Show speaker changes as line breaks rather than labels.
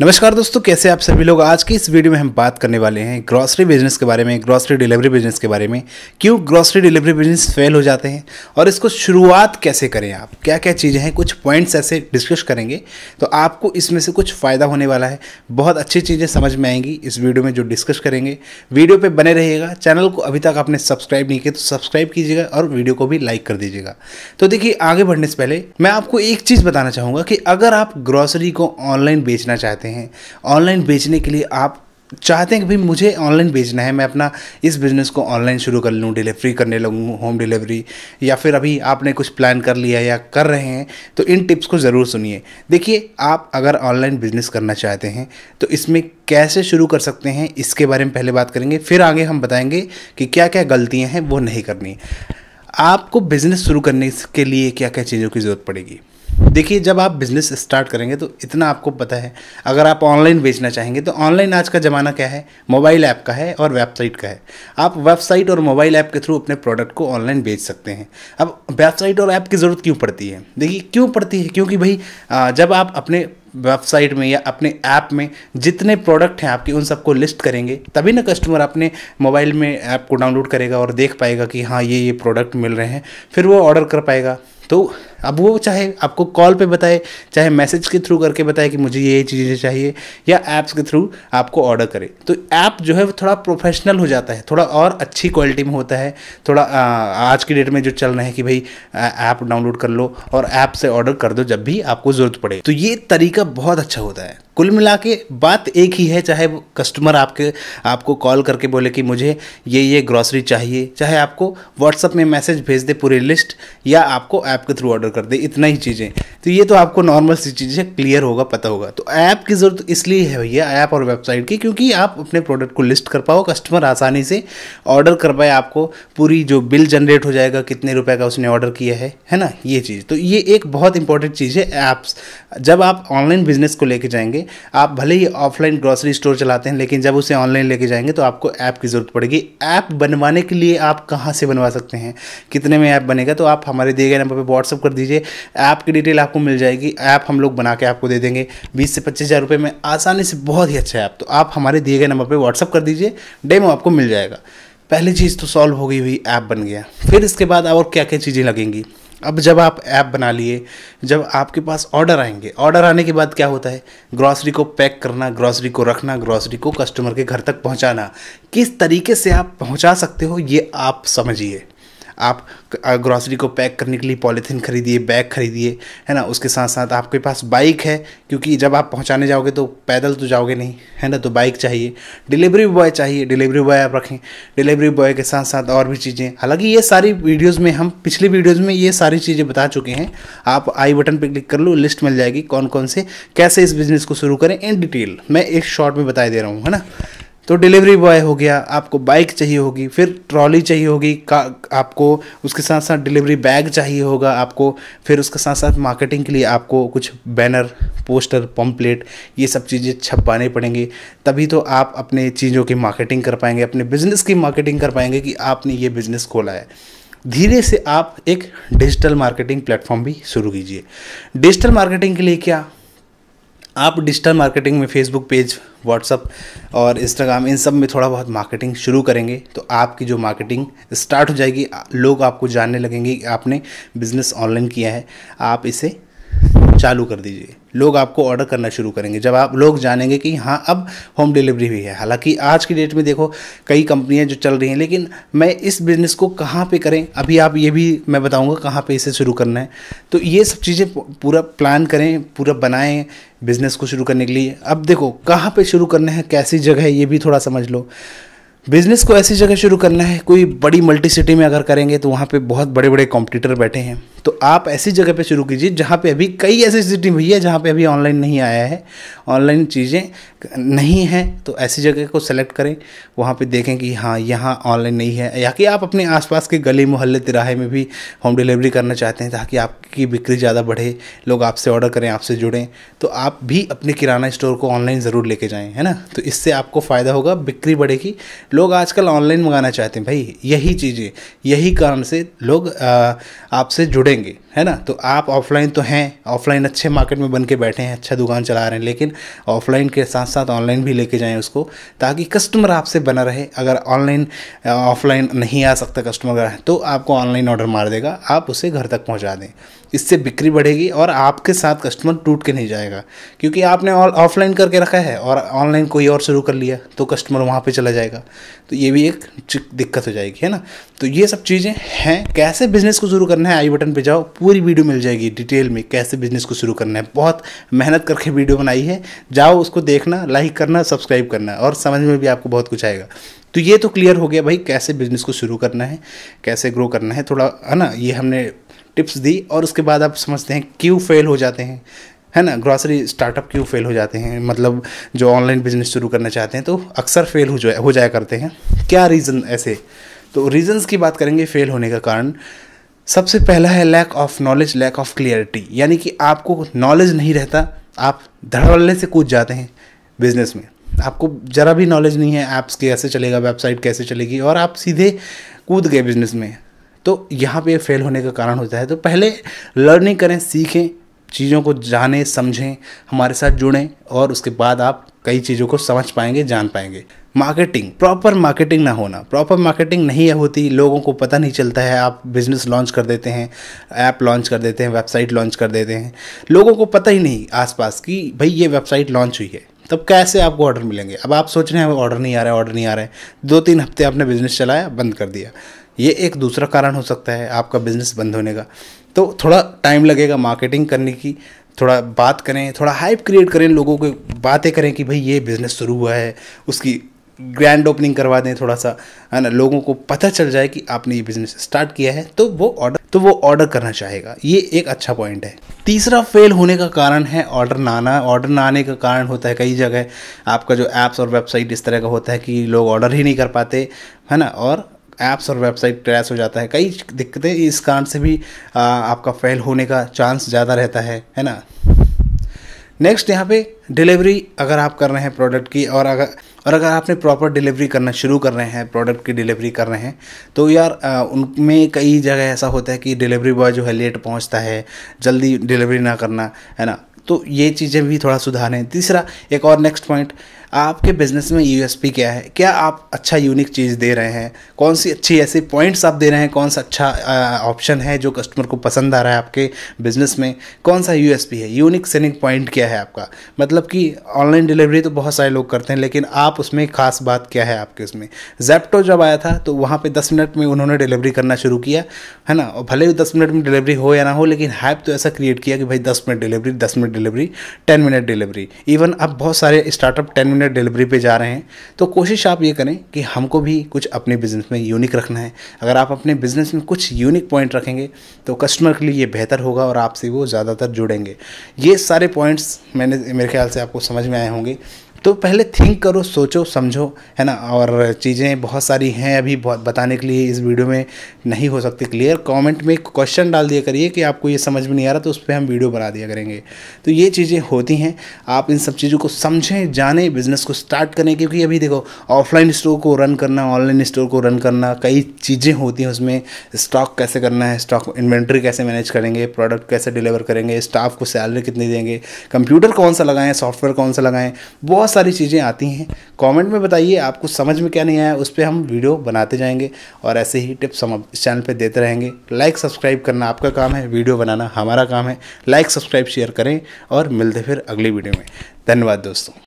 नमस्कार दोस्तों कैसे आप सभी लोग आज की इस वीडियो में हम बात करने वाले हैं ग्रॉसरी बिजनेस के बारे में ग्रॉसरी डिलीवरी बिजनेस के बारे में क्यों ग्रॉसरी डिलीवरी बिजनेस फेल हो जाते हैं और इसको शुरुआत कैसे करें आप क्या क्या चीज़ें हैं कुछ पॉइंट्स ऐसे डिस्कस करेंगे तो आपको इसमें से कुछ फ़ायदा होने वाला है बहुत अच्छी चीज़ें समझ में आएंगी इस वीडियो में जो डिस्कस करेंगे वीडियो पर बने रहिएगा चैनल को अभी तक आपने सब्सक्राइब नहीं किया तो सब्सक्राइब कीजिएगा और वीडियो को भी लाइक कर दीजिएगा तो देखिए आगे बढ़ने से पहले मैं आपको एक चीज़ बताना चाहूँगा कि अगर आप ग्रॉसरी को ऑनलाइन बेचना चाहते हैं सकते हैं ऑनलाइन बेचने के लिए आप चाहते हैं कि भाई मुझे ऑनलाइन बेचना है मैं अपना इस बिज़नेस को ऑनलाइन शुरू कर लूँ डिलीवरी करने लगूँ होम डिलीवरी या फिर अभी आपने कुछ प्लान कर लिया या कर रहे हैं तो इन टिप्स को ज़रूर सुनिए देखिए आप अगर ऑनलाइन बिज़नेस करना चाहते हैं तो इसमें कैसे शुरू कर सकते हैं इसके बारे में पहले बात करेंगे फिर आगे हम बताएंगे कि क्या क्या गलतियाँ हैं वो नहीं करनी आपको बिज़नेस शुरू करने के लिए क्या क्या चीज़ों की ज़रूरत पड़ेगी देखिए जब आप बिज़नेस स्टार्ट करेंगे तो इतना आपको पता है अगर आप ऑनलाइन बेचना चाहेंगे तो ऑनलाइन आज का ज़माना क्या है मोबाइल ऐप का है और वेबसाइट का है आप वेबसाइट और मोबाइल ऐप के थ्रू अपने प्रोडक्ट को ऑनलाइन बेच सकते हैं अब वेबसाइट और ऐप की ज़रूरत क्यों पड़ती है देखिए क्यों पड़ती है क्योंकि भाई जब आप अपने वेबसाइट में या अपने ऐप में जितने प्रोडक्ट हैं आपके उन सबको लिस्ट करेंगे तभी ना कस्टमर अपने मोबाइल में ऐप को डाउनलोड करेगा और देख पाएगा कि हाँ ये ये प्रोडक्ट मिल रहे हैं फिर वो ऑर्डर कर पाएगा तो अब वो चाहे आपको कॉल पे बताए चाहे मैसेज के थ्रू करके बताए कि मुझे ये चीज़ें चाहिए या ऐप्स के थ्रू आपको ऑर्डर करे तो ऐप जो है वो थोड़ा प्रोफेशनल हो जाता है थोड़ा और अच्छी क्वालिटी में होता है थोड़ा आ, आज की डेट में जो चल रहा है कि भाई ऐप डाउनलोड कर लो और ऐप से ऑर्डर कर दो जब भी आपको ज़रूरत पड़े तो ये तरीका बहुत अच्छा होता है कुल मिला के बात एक ही है चाहे कस्टमर आपके आपको कॉल करके बोले कि मुझे ये ये ग्रॉसरी चाहिए चाहे आपको व्हाट्सअप में मैसेज भेज दे पूरी लिस्ट या आपको ऐप के थ्रू ऑर्डर कर दे इतना ही चीज़ें तो ये तो आपको नॉर्मल सी चीज़ें क्लियर होगा पता होगा तो ऐप की ज़रूरत इसलिए है भैया ऐप और वेबसाइट की क्योंकि आप अपने प्रोडक्ट को लिस्ट कर पाओ कस्टमर आसानी से ऑर्डर कर पाए आपको पूरी जो बिल जनरेट हो जाएगा कितने रुपए का उसने ऑर्डर किया है है ना ये चीज़ तो ये एक बहुत इंपॉर्टेंट चीज़ है ऐप्स जब आप ऑनलाइन बिजनेस को लेके जाएंगे आप भले ही ऑफलाइन ग्रॉसरी स्टोर चलाते हैं लेकिन जब उसे ऑनलाइन लेके जाएंगे तो आपको ऐप की ज़रूरत पड़ेगी ऐप बनवाने के लिए आप कहाँ से बनवा सकते हैं कितने में ऐप बनेगा तो आप हमारे दिए गए नंबर पर व्हाट्सअप कर दीजिए ऐप की डिटेल आपको मिल जाएगी ऐप हम लोग बना के आपको दे देंगे बीस से पच्चीस हज़ार में आसानी से बहुत ही अच्छा ऐप तो आप हमारे दिए गए नंबर पर व्हाट्सअप कर दीजिए डेमो आपको मिल जाएगा पहली चीज़ तो सॉल्व हो गई हुई ऐप बन गया फिर इसके बाद और क्या क्या चीज़ें लगेंगी अब जब आप ऐप बना लिए जब आपके पास ऑर्डर आएंगे ऑर्डर आने के बाद क्या होता है ग्रॉसरी को पैक करना ग्रॉसरी को रखना ग्रॉसरी को कस्टमर के घर तक पहुंचाना किस तरीके से आप पहुंचा सकते हो ये आप समझिए आप ग्रॉसरी को पैक करने के लिए पॉलीथीन खरीदिए बैग खरीदिए है ना उसके साथ साथ आपके पास बाइक है क्योंकि जब आप पहुँचाने जाओगे तो पैदल तो जाओगे नहीं है ना तो बाइक चाहिए डिलीवरी बॉय चाहिए डिलीवरी बॉय आप रखें डिलीवरी बॉय के साथ साथ और भी चीज़ें हालाँकि ये सारी वीडियोज़ में हम पिछली वीडियोज़ में ये सारी चीज़ें बता चुके हैं आप आई बटन पर क्लिक कर लो लिस्ट मिल जाएगी कौन कौन से कैसे इस बिज़नेस को शुरू करें इन डिटेल मैं एक शॉर्ट में बताए दे रहा हूँ है ना तो डिलीवरी बॉय हो गया आपको बाइक चाहिए होगी फिर ट्रॉली चाहिए होगी का आपको उसके साथ साथ डिलीवरी बैग चाहिए होगा आपको फिर उसके साथ साथ मार्केटिंग के लिए आपको कुछ बैनर पोस्टर पम्पलेट ये सब चीज़ें छपवाने पड़ेंगे तभी तो आप अपने चीज़ों की मार्केटिंग कर पाएंगे अपने बिज़नेस की मार्केटिंग कर पाएंगे कि आपने ये बिज़नेस खोला है धीरे से आप एक डिजिटल मार्केटिंग प्लेटफॉर्म भी शुरू कीजिए डिजिटल मार्केटिंग के लिए क्या आप डिजिटल मार्केटिंग में फेसबुक पेज व्हाट्सअप और इंस्टाग्राम इन सब में थोड़ा बहुत मार्केटिंग शुरू करेंगे तो आपकी जो मार्केटिंग स्टार्ट हो जाएगी लोग आपको जानने लगेंगे कि आपने बिज़नेस ऑनलाइन किया है आप इसे चालू कर दीजिए लोग आपको ऑर्डर करना शुरू करेंगे जब आप लोग जानेंगे कि हाँ अब होम डिलीवरी भी है हालांकि आज की डेट में देखो कई कंपनियाँ जो चल रही हैं लेकिन मैं इस बिज़नेस को कहाँ पर करें अभी आप ये भी मैं बताऊँगा कहाँ पर इसे शुरू करना है तो ये सब चीज़ें पूरा प्लान करें पूरा बनाएँ बिज़नेस को शुरू करने के लिए अब देखो कहाँ पर शुरू करना है कैसी जगह है ये भी थोड़ा समझ लो बिज़नेस को ऐसी जगह शुरू करना है कोई बड़ी मल्टी सिटी में अगर करेंगे तो वहाँ पे बहुत बड़े बड़े कॉम्पिटिटर बैठे हैं तो आप ऐसी जगह पे शुरू कीजिए जहाँ पे अभी कई ऐसी सिटी हुई है जहाँ पे अभी ऑनलाइन नहीं आया है ऑनलाइन चीज़ें नहीं हैं तो ऐसी जगह को सेलेक्ट करें वहाँ पे देखें कि हाँ यहाँ ऑनलाइन नहीं है या कि आप अपने आसपास के गली मोहल्ले तिराहे में भी होम डिलीवरी करना चाहते हैं ताकि आपकी बिक्री ज़्यादा बढ़े लोग आपसे ऑर्डर करें आपसे जुड़ें तो आप भी अपने किराना स्टोर को ऑनलाइन ज़रूर लेके जाएँ है ना तो इससे आपको फ़ायदा होगा बिक्री बढ़ेगी लोग आजकल ऑनलाइन मंगाना चाहते हैं भाई यही चीज़ें यही कारण से लोग आपसे जुड़ें करेंगे है ना तो आप ऑफलाइन तो हैं ऑफलाइन अच्छे मार्केट में बन के बैठे हैं अच्छा दुकान चला रहे हैं लेकिन ऑफलाइन के साथ साथ ऑनलाइन भी लेके जाएं उसको ताकि कस्टमर आपसे बना रहे अगर ऑनलाइन ऑफलाइन नहीं आ सकता कस्टमर का तो आपको ऑनलाइन ऑर्डर मार देगा आप उसे घर तक पहुँचा दें इससे बिक्री बढ़ेगी और आपके साथ कस्टमर टूट के नहीं जाएगा क्योंकि आपने ऑफलाइन करके रखा है और ऑनलाइन कोई और शुरू कर लिया तो कस्टमर वहाँ पे चला जाएगा तो ये भी एक दिक्कत हो जाएगी है ना तो ये सब चीज़ें हैं कैसे बिज़नेस को शुरू करना है आई बटन पे जाओ पूरी वीडियो मिल जाएगी डिटेल में कैसे बिजनेस को शुरू करना है बहुत मेहनत करके वीडियो बनाई है जाओ उसको देखना लाइक करना सब्सक्राइब करना और समझ में भी आपको बहुत कुछ आएगा तो ये तो क्लियर हो गया भाई कैसे बिजनेस को शुरू करना है कैसे ग्रो करना है थोड़ा है ना ये हमने टिप्स दी और उसके बाद आप समझते हैं क्यों फेल हो जाते हैं है ना ग्रॉसरी स्टार्टअप क्यों फेल हो जाते हैं मतलब जो ऑनलाइन बिजनेस शुरू करना चाहते हैं तो अक्सर फेल हो जाए हो जाया करते हैं क्या रीज़न ऐसे तो रीज़न्स की बात करेंगे फेल होने का कारण सबसे पहला है lack of knowledge lack of clarity यानी कि आपको नॉलेज नहीं रहता आप धड़ल्ले से कूद जाते हैं बिजनेस में आपको ज़रा भी नॉलेज नहीं है ऐप्स कैसे चलेगा वेबसाइट कैसे चलेगी और आप सीधे कूद गए बिजनेस में तो यहाँ पे फेल होने का कारण होता है तो पहले लर्निंग करें सीखें चीज़ों को जानें समझें हमारे साथ जुड़ें और उसके बाद आप कई चीज़ों को समझ पाएंगे जान पाएंगे मार्केटिंग प्रॉपर मार्केटिंग ना होना प्रॉपर मार्केटिंग नहीं होती लोगों को पता नहीं चलता है आप बिज़नेस लॉन्च कर देते हैं ऐप लॉन्च कर देते हैं वेबसाइट लॉन्च कर देते हैं लोगों को पता ही नहीं आसपास कि भाई ये वेबसाइट लॉन्च हुई है तब कैसे आपको ऑर्डर मिलेंगे अब आप सोच रहे हैं ऑर्डर नहीं आ रहा है ऑर्डर नहीं आ रहा है दो तीन हफ्ते आपने बिज़नेस चलाया बंद कर दिया ये एक दूसरा कारण हो सकता है आपका बिज़नेस बंद होने का तो थोड़ा टाइम लगेगा मार्केटिंग करने की थोड़ा बात करें थोड़ा हाइप क्रिएट करें लोगों को बातें करें कि भाई ये बिज़नेस शुरू हुआ है उसकी ग्रैंड ओपनिंग करवा दें थोड़ा सा है ना लोगों को पता चल जाए कि आपने ये बिजनेस स्टार्ट किया है तो वो ऑर्डर तो वो ऑर्डर करना चाहेगा ये एक अच्छा पॉइंट है तीसरा फेल होने का कारण है ऑर्डर ना आना ऑर्डर ना आने का कारण होता है कई जगह आपका जो ऐप्स और वेबसाइट इस तरह का होता है कि लोग ऑर्डर ही नहीं कर पाते है ना और ऐप्स और वेबसाइट क्रैश हो जाता है कई दिक्कतें इस कारण से भी आ, आपका फेल होने का चांस ज़्यादा रहता है है ना नेक्स्ट यहाँ पे डिलीवरी अगर आप कर रहे हैं प्रोडक्ट की और अगर और अगर आपने प्रॉपर डिलीवरी करना शुरू कर रहे हैं प्रोडक्ट की डिलीवरी कर रहे हैं तो यार उनमें कई जगह ऐसा होता है कि डिलीवरी बॉय जो है लेट पहुँचता है जल्दी डिलीवरी ना करना है ना तो ये चीज़ें भी थोड़ा सुधारें तीसरा एक और नेक्स्ट पॉइंट आपके बिजनेस में यू क्या है क्या आप अच्छा यूनिक चीज़ दे रहे हैं कौन सी अच्छी ऐसी पॉइंट्स आप दे रहे हैं कौन सा अच्छा ऑप्शन है जो कस्टमर को पसंद आ रहा है आपके बिजनेस में कौन सा यू है यूनिक सेलिंग पॉइंट क्या है आपका मतलब कि ऑनलाइन डिलीवरी तो बहुत सारे लोग करते हैं लेकिन आप उसमें खास बात क्या है आपके उसमें जैप्टो जब आया था तो वहाँ पर दस मिनट में उन्होंने डिलीवरी करना शुरू किया है ना और भले ही दस मिनट में डिलीवरी हो या ना हो लेकिन हैप तो ऐसा क्रिएट किया कि भाई दस मिनट डिलीवरी दस minute delivery ten minute delivery even अब बहुत सारे startup ten minute internet delivery पे जा रहे हैं तो कोशिश आप ये करें कि हमको भी कुछ अपने बिज़नेस में यूनिक रखना है अगर आप अपने बिज़नेस में कुछ यूनिक पॉइंट रखेंगे तो कस्टमर के लिए ये बेहतर होगा और आपसे वो ज़्यादातर जुड़ेंगे ये सारे पॉइंट्स मैंने मेरे ख्याल से आपको समझ में आए होंगे तो पहले थिंक करो सोचो समझो है ना और चीज़ें बहुत सारी हैं अभी बहुत बताने के लिए इस वीडियो में नहीं हो सकती क्लियर कमेंट में क्वेश्चन डाल दिया करिए कि आपको ये समझ में नहीं आ रहा तो उस पर हम वीडियो बना दिया करेंगे तो ये चीज़ें होती हैं आप इन सब चीज़ों को समझें जाने बिज़नेस को स्टार्ट करें क्योंकि अभी देखो ऑफलाइन स्टोर को रन करना ऑनलाइन स्टोर को रन करना कई चीज़ें होती हैं उसमें स्टॉक कैसे करना है स्टॉक इन्वेंट्री कैसे मैनेज करेंगे प्रोडक्ट कैसे डिलीवर करेंगे स्टाफ को सैलरी कितनी देंगे कंप्यूटर कौन सा लगाएं सॉफ्टवेयर कौन सा लगाएं बहुत सारी चीज़ें आती हैं कमेंट में बताइए आपको समझ में क्या नहीं आया उस पर हम वीडियो बनाते जाएंगे और ऐसे ही टिप्स हम इस चैनल पे देते रहेंगे लाइक सब्सक्राइब करना आपका काम है वीडियो बनाना हमारा काम है लाइक सब्सक्राइब शेयर करें और मिलते फिर अगली वीडियो में धन्यवाद दोस्तों